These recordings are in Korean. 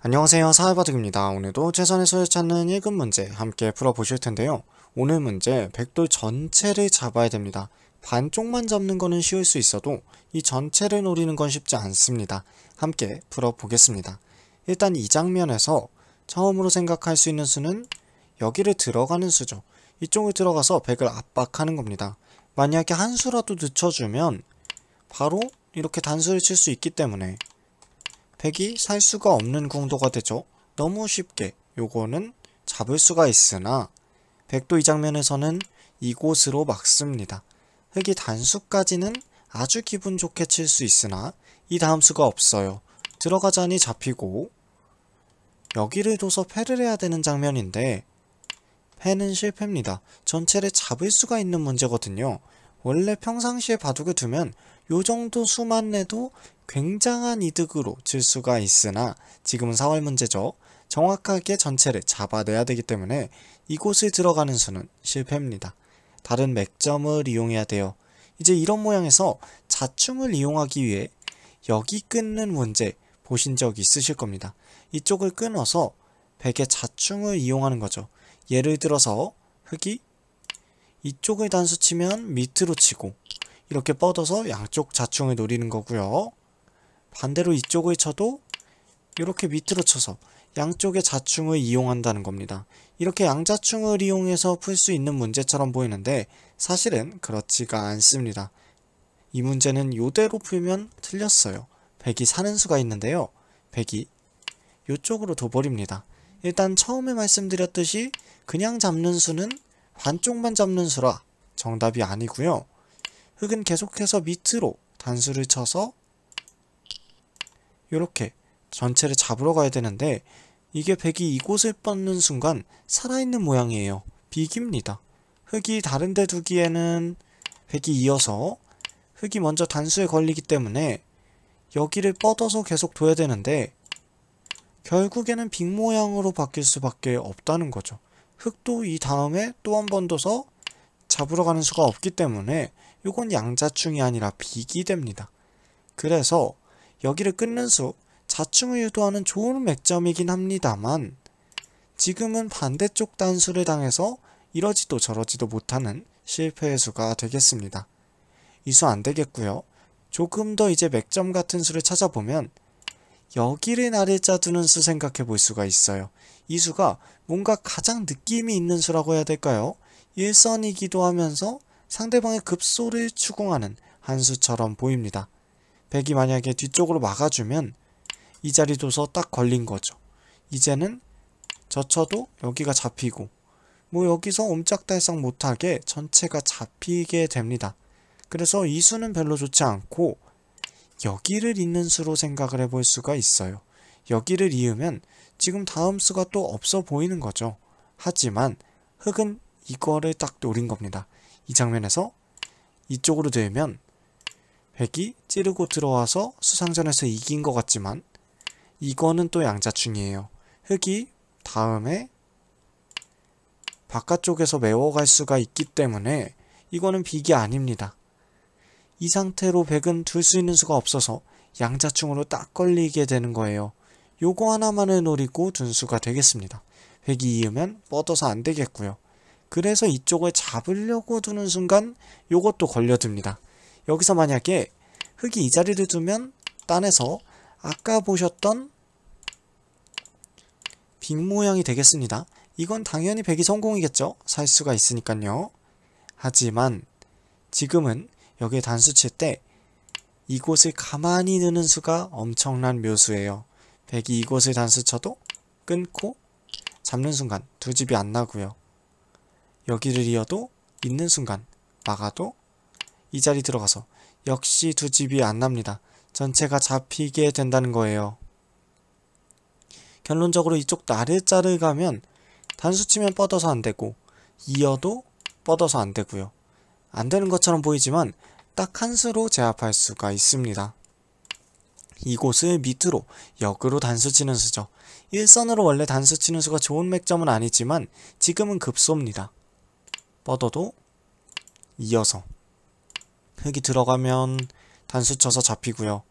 안녕하세요 사회바둑입니다. 오늘도 최선의 수를 찾는 1급 문제 함께 풀어보실 텐데요. 오늘 문제 백돌 전체를 잡아야 됩니다. 반쪽만 잡는 것은 쉬울 수 있어도 이 전체를 노리는 건 쉽지 않습니다. 함께 풀어보겠습니다. 일단 이 장면에서 처음으로 생각할 수 있는 수는 여기를 들어가는 수죠. 이쪽을 들어가서 백을 압박하는 겁니다. 만약에 한 수라도 늦춰주면 바로 이렇게 단수를 칠 수 있기 때문에 팩이 살 수가 없는 궁도가 되죠. 너무 쉽게 요거는 잡을 수가 있으나 백도 이 장면에서는 이곳으로 막습니다. 흙이 단수까지는 아주 기분 좋게 칠 수 있으나 이 다음 수가 없어요. 들어가자니 잡히고 여기를 둬서 패를 해야 되는 장면인데 패는 실패입니다. 전체를 잡을 수가 있는 문제거든요. 원래 평상시에 바둑을 두면 요 정도 수만 내도 굉장한 이득으로 질 수가 있으나 지금은 4월 문제죠. 정확하게 전체를 잡아내야 되기 때문에 이곳을 들어가는 수는 실패입니다. 다른 맥점을 이용해야 돼요. 이제 이런 모양에서 자충을 이용하기 위해 여기 끊는 문제 보신 적 있으실 겁니다. 이쪽을 끊어서 백의 자충을 이용하는 거죠. 예를 들어서 흙이 이쪽을 단수 치면 밑으로 치고 이렇게 뻗어서 양쪽 자충을 노리는 거고요. 반대로 이쪽을 쳐도 이렇게 밑으로 쳐서 양쪽의 자충을 이용한다는 겁니다. 이렇게 양자충을 이용해서 풀 수 있는 문제처럼 보이는데 사실은 그렇지가 않습니다. 이 문제는 이대로 풀면 틀렸어요. 100이 사는 수가 있는데요. 100이 이쪽으로 둬버립니다. 일단 처음에 말씀드렸듯이 그냥 잡는 수는 반쪽만 잡는 수라 정답이 아니고요. 흙은 계속해서 밑으로 단수를 쳐서 이렇게 전체를 잡으러 가야 되는데 이게 백이 이곳을 뻗는 순간 살아있는 모양이에요. 비깁니다. 흙이 다른 데 두기에는 백이 이어서 흙이 먼저 단수에 걸리기 때문에 여기를 뻗어서 계속 둬야 되는데 결국에는 빅 모양으로 바뀔 수밖에 없다는 거죠. 흙도 이 다음에 또 한 번 둬서 잡으러 가는 수가 없기 때문에 이건 양자충이 아니라 빅이 됩니다. 그래서 여기를 끊는 수, 자충을 유도하는 좋은 맥점이긴 합니다만 지금은 반대쪽 단수를 당해서 이러지도 저러지도 못하는 실패의 수가 되겠습니다. 이 수 안되겠고요. 조금 더 이제 맥점 같은 수를 찾아보면 여기를 날일자 두는 수 생각해 볼 수가 있어요. 이 수가 뭔가 가장 느낌이 있는 수라고 해야 될까요? 일선이기도 하면서 상대방의 급소를 추궁하는 한 수처럼 보입니다. 백이 만약에 뒤쪽으로 막아주면 이 자리 둬서 딱 걸린 거죠. 이제는 젖혀도 여기가 잡히고 뭐 여기서 옴짝달싹 못하게 전체가 잡히게 됩니다. 그래서 이 수는 별로 좋지 않고 여기를 잇는 수로 생각을 해 볼 수가 있어요. 여기를 이으면 지금 다음 수가 또 없어 보이는 거죠. 하지만 흑은 이거를 딱 노린 겁니다. 이 장면에서 이쪽으로 되면 백이 찌르고 들어와서 수상전에서 이긴 것 같지만 이거는 또 양자충이에요. 흑이 다음에 바깥쪽에서 메워갈 수가 있기 때문에 이거는 빅이 아닙니다. 이 상태로 백은 둘 수 있는 수가 없어서 양자충으로 딱 걸리게 되는 거예요. 요거 하나만을 노리고 둔수가 되겠습니다. 백이 이으면 뻗어서 안 되겠고요. 그래서 이쪽을 잡으려고 두는 순간 요것도 걸려듭니다. 여기서 만약에 흙이 이 자리를 두면 딴에서 아까 보셨던 빅 모양이 되겠습니다. 이건 당연히 100이 성공이겠죠? 살 수가 있으니까요. 하지만 지금은 여기에 단수 칠 때 이곳을 가만히 느는 수가 엄청난 묘수예요. 100이 이곳을 단수 쳐도 끊고 잡는 순간 두 집이 안 나고요. 여기를 이어도 있는 순간 막아도 이 자리 들어가서 역시 두 집이 안 납니다. 전체가 잡히게 된다는 거예요. 결론적으로 이쪽 아래자를 가면 단수치면 뻗어서 안 되고 이어도 뻗어서 안 되고요. 안 되는 것처럼 보이지만 딱 한 수로 제압할 수가 있습니다. 이곳을 밑으로 역으로 단수치는 수죠. 일선으로 원래 단수치는 수가 좋은 맥점은 아니지만 지금은 급소입니다. 뻗어도 이어서 흙이 들어가면 단수 쳐서 잡히고요.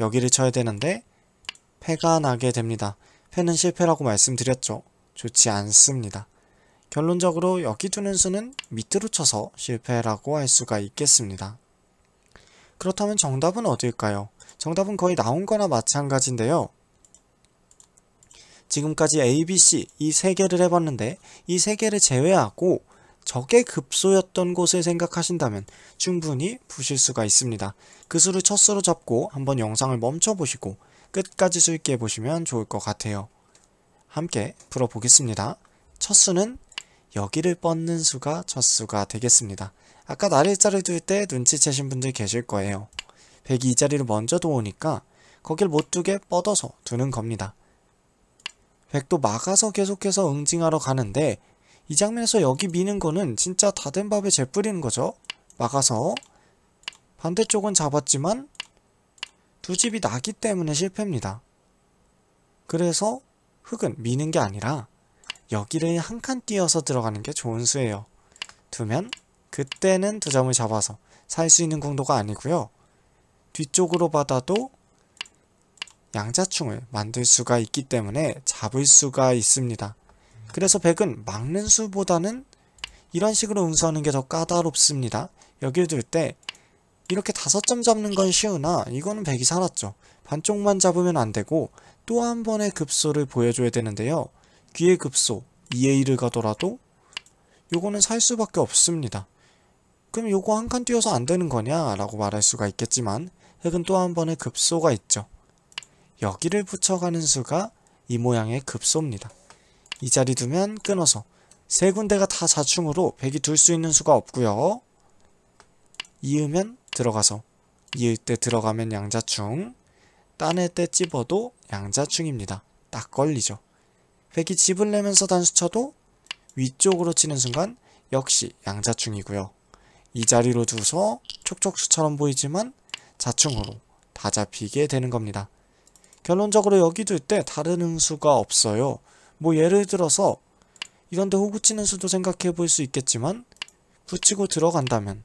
여기를 쳐야 되는데 패가 나게 됩니다. 패는 실패라고 말씀드렸죠. 좋지 않습니다. 결론적으로 여기 두는 수는 밑으로 쳐서 실패라고 할 수가 있겠습니다. 그렇다면 정답은 어디일까요? 정답은 거의 나온 거나 마찬가지인데요. 지금까지 A, B, C 이 세 개를 해봤는데 이 세 개를 제외하고 적의 급소였던 곳을 생각하신다면 충분히 보실 수가 있습니다. 그 수를 첫 수로 잡고 한번 영상을 멈춰보시고 끝까지 수있게 보시면 좋을 것 같아요. 함께 풀어보겠습니다. 첫 수는 여기를 뻗는 수가 첫 수가 되겠습니다. 아까 날일자를 둘 때 눈치채신 분들 계실 거예요. 1 0 2 자리를 먼저 도우니까 거길 못 두게 뻗어서 두는 겁니다. 1 0 0도 막아서 계속해서 응징하러 가는데 이 장면에서 여기 미는 거는 진짜 다 된 밥에 재 뿌리는 거죠. 막아서 반대쪽은 잡았지만 두 집이 나기 때문에 실패입니다. 그래서 흙은 미는 게 아니라 여기를 한 칸 띄어서 들어가는 게 좋은 수예요. 두면 그때는 두 점을 잡아서 살 수 있는 궁도가 아니고요. 뒤쪽으로 받아도 양자충을 만들 수가 있기 때문에 잡을 수가 있습니다. 그래서 백은 막는 수보다는 이런 식으로 응수하는게 더 까다롭습니다. 여기를 둘때 이렇게 다섯 점 잡는 건 쉬우나 이거는 백이 살았죠. 반쪽만 잡으면 안 되고 또 한 번의 급소를 보여줘야 되는데요. 귀의 급소 2A를 가더라도 요거는 살 수밖에 없습니다. 그럼 요거 한 칸 뛰어서 안 되는 거냐 라고 말할 수가 있겠지만 획은 또 한 번의 급소가 있죠. 여기를 붙여가는 수가 이 모양의 급소입니다. 이 자리 두면 끊어서 세 군데가 다 자충으로 백이 둘 수 있는 수가 없고요. 이으면 들어가서 이을 때 들어가면 양자충 따낼 때 찝어도 양자충입니다. 딱 걸리죠. 백이 집을 내면서 단수쳐도 위쪽으로 치는 순간 역시 양자충이고요. 이 자리로 두서 촉촉수처럼 보이지만 자충으로 다 잡히게 되는 겁니다. 결론적으로 여기 둘 때 다른 응수가 없어요. 뭐 예를 들어서 이런데 호구치는 수도 생각해 볼 수 있겠지만 붙이고 들어간다면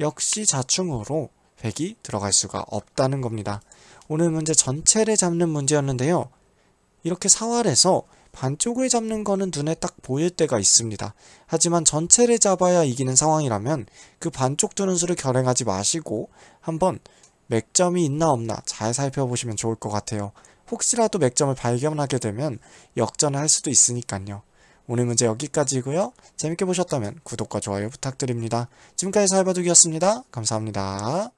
역시 자충으로 백이 들어갈 수가 없다는 겁니다. 오늘 문제 전체를 잡는 문제였는데요. 이렇게 사활에서 반쪽을 잡는 거는 눈에 딱 보일 때가 있습니다. 하지만 전체를 잡아야 이기는 상황이라면 그 반쪽 두는 수를 결행하지 마시고 한번 맥점이 있나 없나 잘 살펴보시면 좋을 것 같아요. 혹시라도 맥점을 발견하게 되면 역전을 할 수도 있으니까요. 오늘 문제 여기까지고요. 재밌게 보셨다면 구독과 좋아요 부탁드립니다. 지금까지 사바둑이었습니다 감사합니다.